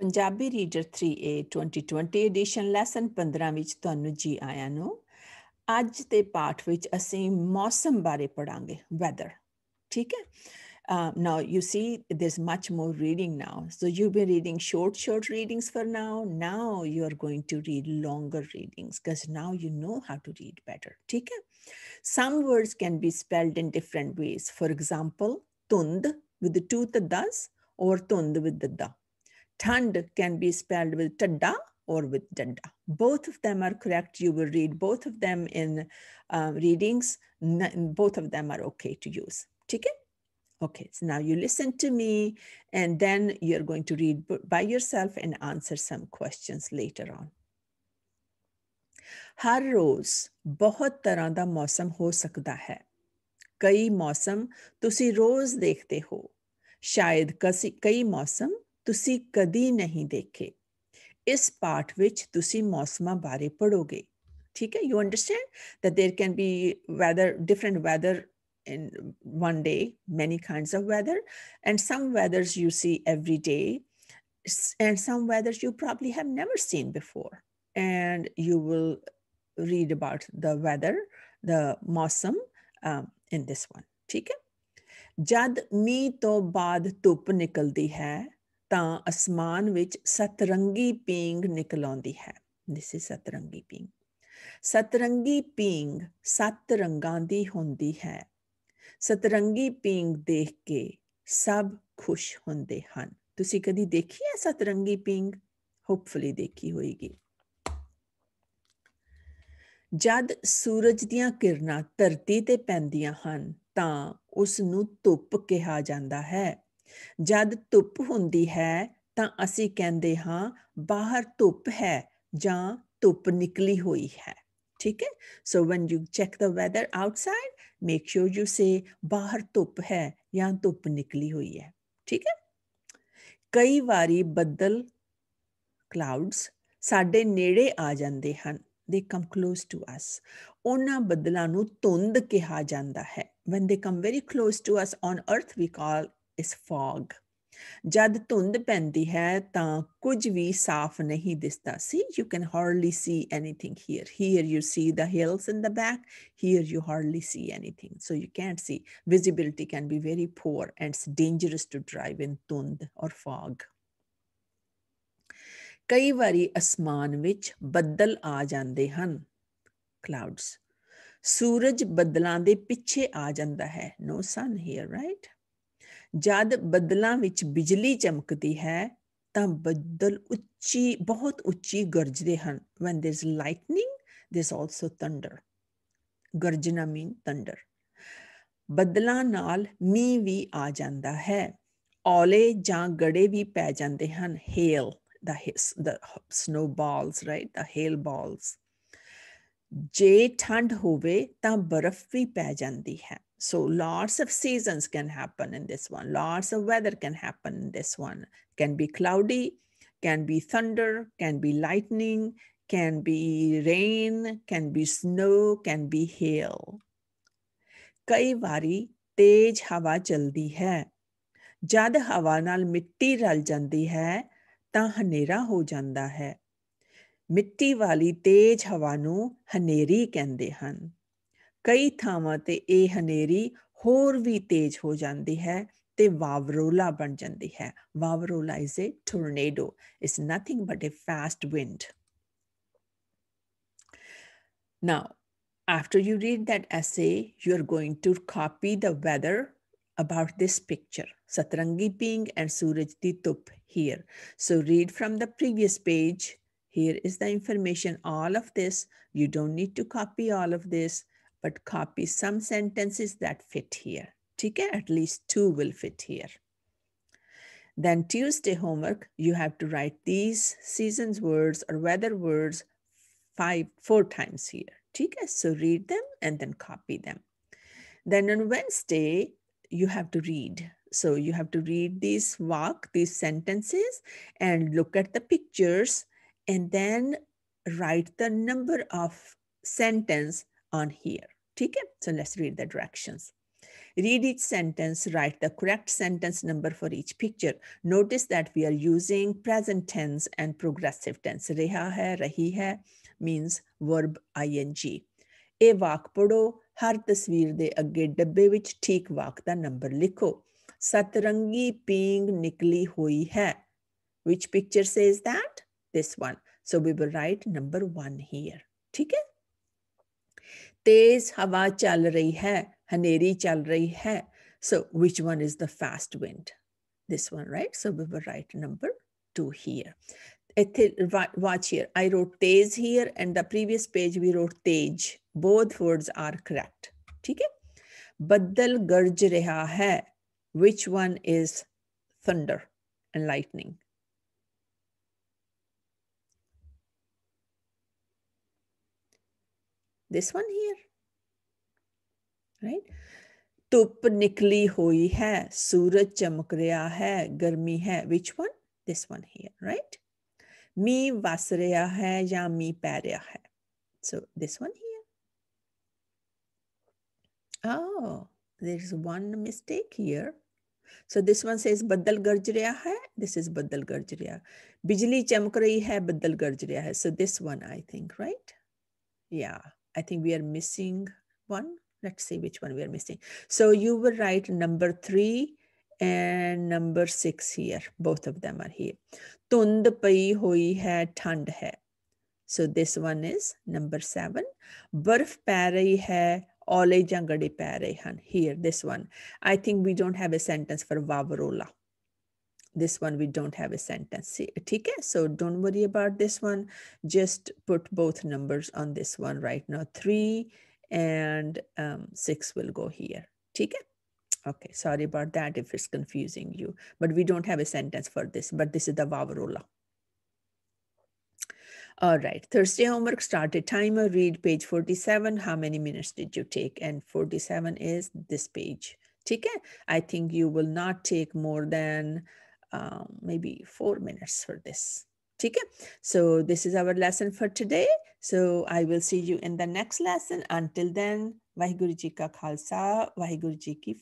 Punjabi Reader 3A 2020 Edition Lesson 15 ਵਿੱਚ ਤੁਹਾਨੂੰ ਜੀ ਆਇਆਂ ਨੂੰ ਅੱਜ ਦੇ ਪਾਠ ਵਿੱਚ ਅਸੀਂ ਮੌਸਮ ਬਾਰੇ ਪੜਾਂਗੇ ਵੈਦਰ ਠੀਕ now you see there's much more reading now so you've been reading short short readings for now now you are going to read longer readings because now you know how to read better theek some words can be spelled in different ways for example tund with the two tadas or tund with the da Tand can be spelled with tanda or with danda. Both of them are correct. You will read both of them in uh, readings. both of them are okay to use. Ticket? Okay, so now you listen to me and then you're going to read by yourself and answer some questions later on. ਹਰ ਰੋਜ਼ ਬਹੁਤ ਤਰ੍ਹਾਂ ਦਾ ਮੌਸਮ ਹੋ ਸਕਦਾ ਹੈ ਕਈ ਮੌਸਮ ਤੁਸੀਂ ਰੋਜ਼ ਦੇਖਦੇ ਹੋ ਸ਼ਾਇਦ ਕਈ ਮੌਸਮ ਤੁਸੀਂ ਕਦੀ ਨਹੀਂ ਦੇਖੇ ਇਸ ਪਾਠ ਵਿੱਚ ਤੁਸੀਂ ਮੌਸਮਾਂ ਬਾਰੇ ਪੜੋਗੇ ਠੀਕ You understand that there can be weather different weather in one day many kinds of weather and some weathers you see every day and some weathers you probably have never seen before and you will read about the weather the mausam um, in this one ਠੀਕ ਹੈ ਜਦ ਮੀਂਹ ਤੋਂ ਬਾਅਦ ਧੁੱਪ ਨਿਕਲਦੀ ਹੈ ਤਾਂ ਅਸਮਾਨ ਵਿੱਚ ਸਤਰੰਗੀ ਪੀਂਗ ਨਿਕਲ ਆਉਂਦੀ ਹੈ ਥਿਸ ਇਜ਼ ਸਤਰੰਗੀ ਪੀਂਗ ਸਤਰੰਗੀ ਪੀਂਗ ਸੱਤ ਰੰਗਾਂ ਦੀ ਹੁੰਦੀ ਹੈ ਸਤਰੰਗੀ ਪੀਂਗ ਦੇਖ ਕੇ ਸਭ ਖੁਸ਼ ਹੁੰਦੇ ਹਨ ਤੁਸੀਂ ਕਦੀ ਦੇਖੀ ਹੈ ਸਤਰੰਗੀ ਪੀਂਗ ਹੋਪਫੁਲੀ ਦੇਖੀ ਹੋਏਗੀ ਜਦ ਸੂਰਜ ਦੀਆਂ ਕਿਰਨਾਂ ਧਰਤੀ ਤੇ ਪੈਂਦੀਆਂ ਹਨ ਤਾਂ ਉਸ ਨੂੰ ਧੁੱਪ ਕਿਹਾ ਜਾਂਦਾ ਹੈ ਜਦ ਧੁੱਪ ਹੁੰਦੀ ਹੈ ਤਾਂ ਅਸੀਂ ਕਹਿੰਦੇ ਹਾਂ ਬਾਹਰ ਧੁੱਪ ਹੈ ਜਾਂ ਧੁੱਪ ਨਿਕਲੀ ਹੋਈ ਹੈ ठीक है so when you check the weather outside make sure you से बाहर धुप है या धुप निकली हुई है ठीक है ਕਈ ਵਾਰੀ ਬੱਦਲ ਕਲਾਉਡਸ ਸਾਡੇ ਨੇੜੇ ਆ ਜਾਂਦੇ ਹਨ ਦੇ ਕਮ ক্লোਜ਼ ਟੂ ਅਸ ਉਹਨਾਂ ਬੱਦਲਾਂ ਨੂੰ ਧੁੰਦ ਕਿਹਾ ਜਾਂਦਾ ਹੈ when they come very close to us on earth we call is fog ਜਦ ਧੁੰਦ ਪੈਂਦੀ ਹੈ ਤਾਂ ਕੁਝ ਵੀ ਸਾਫ਼ ਨਹੀਂ ਦਿਸਦਾ ਸੀ you can hardly see anything here here you see the hills in the back here you hardly see anything so you can't see visibility can be very poor and it's dangerous to drive in dhund ਔਰ fog ਕਈ ਵਾਰੀ ਅਸਮਾਨ ਵਿੱਚ ਬੱਦਲ ਆ ਜਾਂਦੇ ਹਨ clouds ਸੂਰਜ ਬੱਦਲਾਂ ਦੇ ਪਿੱਛੇ ਆ ਜਾਂਦਾ ਹੈ ਨੋ ਸਨ ਹੇਅਰ ਰਾਈਟ ਜਦ ਬੱਦਲਾਂ ਵਿੱਚ ਬਿਜਲੀ ਚਮਕਦੀ ਹੈ ਤਾਂ ਬੱਦਲ ਉੱਚੀ ਬਹੁਤ ਉੱਚੀ ਗਰਜਦੇ ਹਨ when there's lightning there's also thunder ਗਰਜਣਾ mean thunder ਬੱਦਲਾਂ ਨਾਲ ਮੀਂਹ ਵੀ ਆ ਜਾਂਦਾ ਹੈ ਔਲੇ ਜਾਂ ਗੜੇ ਵੀ ਪੈ ਜਾਂਦੇ ਹਨ hail the the snow balls right the hail balls ਜੇ ਠੰਡ ਹੋਵੇ ਤਾਂ ਬਰਫ਼ ਵੀ ਪੈ ਜਾਂਦੀ ਹੈ So lots of seasons can happen in this one. Lots of weather can happen in this one. Can be cloudy, can be thunder, can be lightning, can be rain, can be snow, can be hail. ਕਈ ਵਾਰੀ ਤੇਜ਼ ਹਵਾ ਚਲਦੀ ਹੈ ਜਦ ਹਵਾ ਨਾਲ ਮਿੱਟੀ ਰਲ ਜਾਂਦੀ ਹੈ ਤਾਂ ਹਨੇਰਾ ਹੋ ਜਾਂਦਾ ਹੈ ਮਿੱਟੀ ਵਾਲੀ ਤੇਜ਼ ਹਵਾ ਨੂੰ ਹਨੇਰੀ ਕਹਿੰਦੇ ਹਨ ਕਈ ਥਾਵਾਂ ਤੇ ਇਹ ਹਨੇਰੀ ਹੋਰ ਵੀ ਤੇਜ਼ ਹੋ ਜਾਂਦੀ ਹੈ ਤੇ ਵਾਵਰੋਲਾ ਬਣ ਜਾਂਦੀ ਹੈ vavrola is a tornado it's nothing but a after you read that essay, you're going to copy the weather about this picture, Satrangi Ping and Suraj Di Tup here. So read from the previous page. Here is the information, all of this. You don't need to copy all of this but copy some sentences that fit here. Okay, at least two will fit here. Then Tuesday homework, you have to write these seasons words or weather words five, four times here. Okay, so read them and then copy them. Then on Wednesday, you have to read. So you have to read these walk, these sentences, and look at the pictures, and then write the number of sentence on here. Okay, so let's read the directions. Read each sentence, write the correct sentence number for each picture. Notice that we are using present tense and progressive tense. Reha hai, rahi hai means verb ing. ਇਹ ਵਾਕ ਪੜੋ ਹਰ ਤਸਵੀਰ ਦੇ ਅੱਗੇ ਡੱਬੇ ਵਿੱਚ ਠੀਕ ਵਾਕ ਦਾ number ਲਿਖੋ ਸਤਰੰਗੀ ਪੀਂਗ ਨਿਕਲੀ ਹੋਈ ਹੈ which picture says that this one so we will write number 1 here Okay? तेज हवा चल रही है हनेरी चल रही है so which one is the fast wind this one right so we will write number 2 here watch here i wrote tez here and the previous page we wrote tej both words are correct theek hai baddal garj raha hai which one is thunder and lightning this one here right धुप निकली हुई है सूरज चमक रहा है गर्मी है which one this one here right मी वस रहा है या मी पै रहा है so this one here there is one mistake here so this one से बदल गर्ज रहा है दिस इज बदल गरज रहा बिजली चमक रही है बदल गर्ज रहा है so this one I think right या I think we are missing one. Let's see which one we are missing. So you will write number three and number six here. Both of them are here. Tund pai hoi hai thand hai. So this one is number seven. Barf pay hai ओले जंगड़े पै han. Here, this one. I think we don't have a sentence for वावरोला this one we don't have a sentence Okay, so don't worry about this one just put both numbers on this one right now three and um, six will go here Okay. okay sorry about that if it's confusing you but we don't have a sentence for this but this is the vavarola all right, Thursday homework, start a timer, read page 47. How many minutes did you take? And 47 is this page. Okay, I think you will not take more than um, maybe four minutes for this. Okay, so this is our lesson for today. So I will see you in the next lesson. Until then, Vaheguru Ji Ka Khalsa, Vaheguru Ji Ki